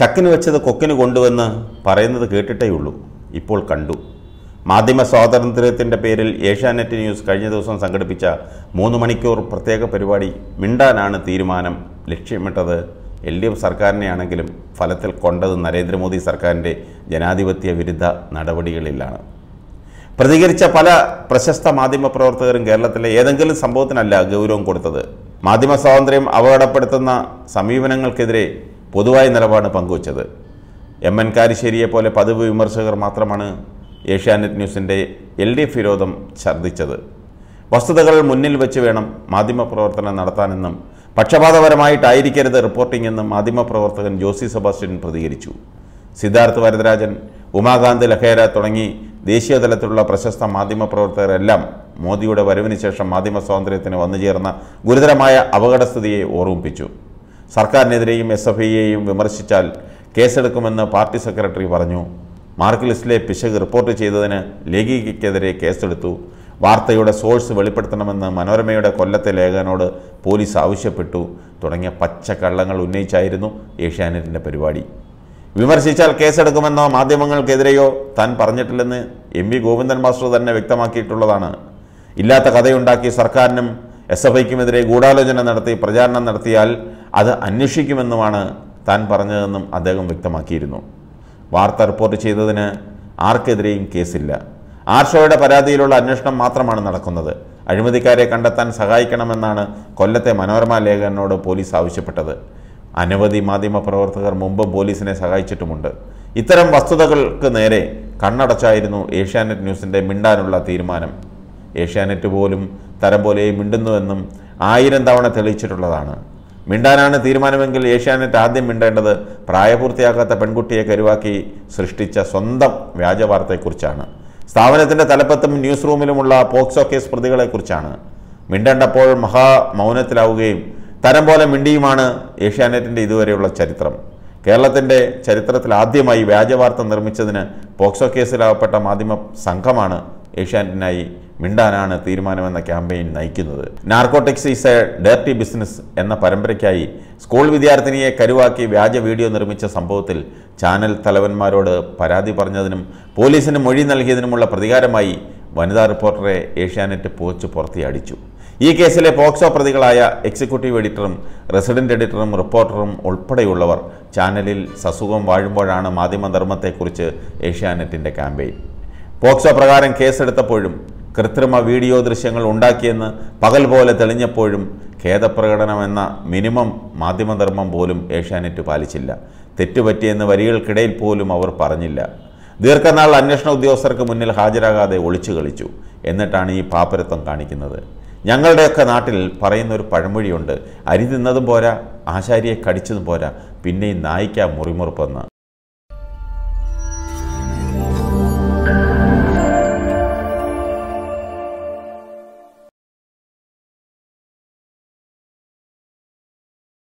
ചക്കിന് വെച്ചത് കൊക്കിന് കൊണ്ടുവന്ന് പറയുന്നത് കേട്ടിട്ടേ ഉള്ളൂ ഇപ്പോൾ കണ്ടു മാധ്യമ സ്വാതന്ത്ര്യത്തിൻ്റെ പേരിൽ ഏഷ്യാനെറ്റ് ന്യൂസ് കഴിഞ്ഞ ദിവസം സംഘടിപ്പിച്ച മൂന്ന് മണിക്കൂർ പ്രത്യേക പരിപാടി മിണ്ടാനാണ് തീരുമാനം ലക്ഷ്യമിട്ടത് എൽ ഡി എഫ് സർക്കാരിനെയാണെങ്കിലും ഫലത്തിൽ കൊണ്ടത് നരേന്ദ്രമോദി സർക്കാരിൻ്റെ ജനാധിപത്യ വിരുദ്ധ നടപടികളിലാണ് പ്രതികരിച്ച പല പ്രശസ്ത മാധ്യമ പ്രവർത്തകരും കേരളത്തിലെ ഏതെങ്കിലും സംഭവത്തിനല്ല ഗൗരവം കൊടുത്തത് മാധ്യമ സ്വാതന്ത്ര്യം അപകടപ്പെടുത്തുന്ന സമീപനങ്ങൾക്കെതിരെ പൊതുവായ നിലപാട് പങ്കുവച്ചത് എം എൻ കാരിശ്ശേരിയെ പോലെ പതിവ് വിമർശകർ മാത്രമാണ് ഏഷ്യാനെറ്റ് ന്യൂസിൻ്റെ എൽ ഡി എഫ് വിരോധം ഛർദ്ദിച്ചത് വസ്തുതകൾ മുന്നിൽ വെച്ച് വേണം മാധ്യമപ്രവർത്തനം നടത്താനെന്നും പക്ഷപാതപരമായിട്ടായിരിക്കരുത് റിപ്പോർട്ടിംഗ് എന്നും മാധ്യമപ്രവർത്തകൻ ജോസി സെബാസ്റ്റ്യൻ പ്രതികരിച്ചു സിദ്ധാർത്ഥ് വരദരാജൻ ഉമാകാന്ത് ലഹേര തുടങ്ങി ദേശീയതലത്തിലുള്ള പ്രശസ്ത മാധ്യമപ്രവർത്തകരെല്ലാം മോദിയുടെ വരവിന് ശേഷം മാധ്യമ സ്വാതന്ത്ര്യത്തിന് വന്നു ചേർന്ന ഗുരുതരമായ അപകടസ്ഥിതിയെ ഓർമ്മിപ്പിച്ചു സർക്കാരിനെതിരെയും എസ് എഫ് ഐയെയും വിമർശിച്ചാൽ കേസെടുക്കുമെന്ന് പാർട്ടി സെക്രട്ടറി പറഞ്ഞു മാർക്ക് ലിസ്റ്റിലെ പിശക് റിപ്പോർട്ട് ചെയ്തതിന് ലേഖികയ്ക്കെതിരെ കേസെടുത്തു വാർത്തയുടെ സോഴ്സ് വെളിപ്പെടുത്തണമെന്ന് മനോരമയുടെ കൊല്ലത്തെ ലേഖകനോട് പോലീസ് ആവശ്യപ്പെട്ടു തുടങ്ങിയ പച്ചക്കള്ളങ്ങൾ ഉന്നയിച്ചായിരുന്നു ഏഷ്യാനെറ്റിൻ്റെ പരിപാടി വിമർശിച്ചാൽ കേസെടുക്കുമെന്നോ മാധ്യമങ്ങൾക്കെതിരെയോ താൻ പറഞ്ഞിട്ടില്ലെന്ന് എം വി ഗോവിന്ദൻ മാസ്റ്റർ തന്നെ വ്യക്തമാക്കിയിട്ടുള്ളതാണ് ഇല്ലാത്ത കഥയുണ്ടാക്കി സർക്കാരിനും എസ് എഫ് ഐക്കുമെതിരെ ഗൂഢാലോചന നടത്തി പ്രചാരണം നടത്തിയാൽ അത് അന്വേഷിക്കുമെന്നുമാണ് താൻ പറഞ്ഞതെന്നും അദ്ദേഹം വ്യക്തമാക്കിയിരുന്നു വാർത്ത റിപ്പോർട്ട് ചെയ്തതിന് ആർക്കെതിരെയും കേസില്ല ആർഷോയുടെ പരാതിയിലുള്ള അന്വേഷണം മാത്രമാണ് നടക്കുന്നത് അഴിമതിക്കാരെ കണ്ടെത്താൻ സഹായിക്കണമെന്നാണ് കൊല്ലത്തെ മനോരമ ലേഖകനോട് പോലീസ് ആവശ്യപ്പെട്ടത് അനവധി പ്രവർത്തകർ മുമ്പ് പോലീസിനെ സഹായിച്ചിട്ടുമുണ്ട് ഇത്തരം വസ്തുതകൾക്ക് നേരെ കണ്ണടച്ചായിരുന്നു ഏഷ്യാനെറ്റ് ന്യൂസിൻ്റെ മിണ്ടാനുള്ള തീരുമാനം ഏഷ്യാനെറ്റ് പോലും തരം പോലെ മിണ്ടുന്നുവെന്നും ആയിരം തവണ തെളിയിച്ചിട്ടുള്ളതാണ് മിണ്ടാനാണ് തീരുമാനമെങ്കിൽ ഏഷ്യാനെറ്റ് ആദ്യം മിണ്ടേണ്ടത് പ്രായപൂർത്തിയാക്കാത്ത പെൺകുട്ടിയെ കരുവാക്കി സൃഷ്ടിച്ച സ്വന്തം വ്യാജവാർത്തയെക്കുറിച്ചാണ് സ്ഥാപനത്തിൻ്റെ തലപ്പത്തും ന്യൂസ് റൂമിലുമുള്ള പോക്സോ കേസ് പ്രതികളെക്കുറിച്ചാണ് മിണ്ടേണ്ടപ്പോൾ മൗനത്തിലാവുകയും തരം പോലെ മിണ്ടിയുമാണ് ഏഷ്യാനെറ്റിൻ്റെ ഇതുവരെയുള്ള ചരിത്രം കേരളത്തിൻ്റെ ചരിത്രത്തിൽ ആദ്യമായി വ്യാജവാർത്ത നിർമ്മിച്ചതിന് പോക്സോ കേസിലാകപ്പെട്ട മാധ്യമ സംഘമാണ് ഏഷ്യാനെറ്റിനായി മിണ്ടാനാണ് തീരുമാനമെന്ന ക്യാമ്പയിൻ നയിക്കുന്നത് narcotics is a dirty business എന്ന പരമ്പരയ്ക്കായി സ്കൂൾ വിദ്യാർത്ഥിനിയെ കരുവാക്കി വ്യാജ വീഡിയോ നിർമ്മിച്ച സംഭവത്തിൽ ചാനൽ തലവന്മാരോട് പരാതി പറഞ്ഞതിനും പോലീസിന് മൊഴി നൽകിയതിനുമുള്ള പ്രതികാരമായി വനിതാ റിപ്പോർട്ടറെ ഏഷ്യാനെറ്റ് പോച്ച് പുറത്തിയടിച്ചു ഈ കേസിലെ പോക്സോ പ്രതികളായ എക്സിക്യൂട്ടീവ് എഡിറ്ററും റെസിഡൻറ്റ് എഡിറ്ററും റിപ്പോർട്ടറും ഉൾപ്പെടെയുള്ളവർ ചാനലിൽ സസുഖം വാഴുമ്പോഴാണ് മാധ്യമധർമ്മത്തെക്കുറിച്ച് ഏഷ്യാനെറ്റിൻ്റെ ക്യാമ്പയിൻ പോക്സോ പ്രകാരം കേസെടുത്തപ്പോഴും കൃത്രിമ വീഡിയോ ദൃശ്യങ്ങൾ ഉണ്ടാക്കിയെന്ന് പകൽ പോലെ തെളിഞ്ഞപ്പോഴും ഖേദപ്രകടനമെന്ന മിനിമം മാധ്യമധർമ്മം പോലും ഏഷ്യാനെറ്റ് പാലിച്ചില്ല തെറ്റുപറ്റിയെന്ന് വരികൾക്കിടയിൽ പോലും അവർ പറഞ്ഞില്ല ദീർഘനാൾ അന്വേഷണ ഉദ്യോഗസ്ഥർക്ക് മുന്നിൽ ഹാജരാകാതെ ഒളിച്ചു കളിച്ചു എന്നിട്ടാണ് ഈ പാപ്പരത്വം കാണിക്കുന്നത് ഞങ്ങളുടെയൊക്കെ നാട്ടിൽ പറയുന്നൊരു പഴമൊഴിയുണ്ട് അരി തിന്നതും പോരാ ആശാരിയെ കടിച്ചതും പോരാ പിന്നെ ഈ നായിക്കാ മുറിമുറുപ്പെന്ന്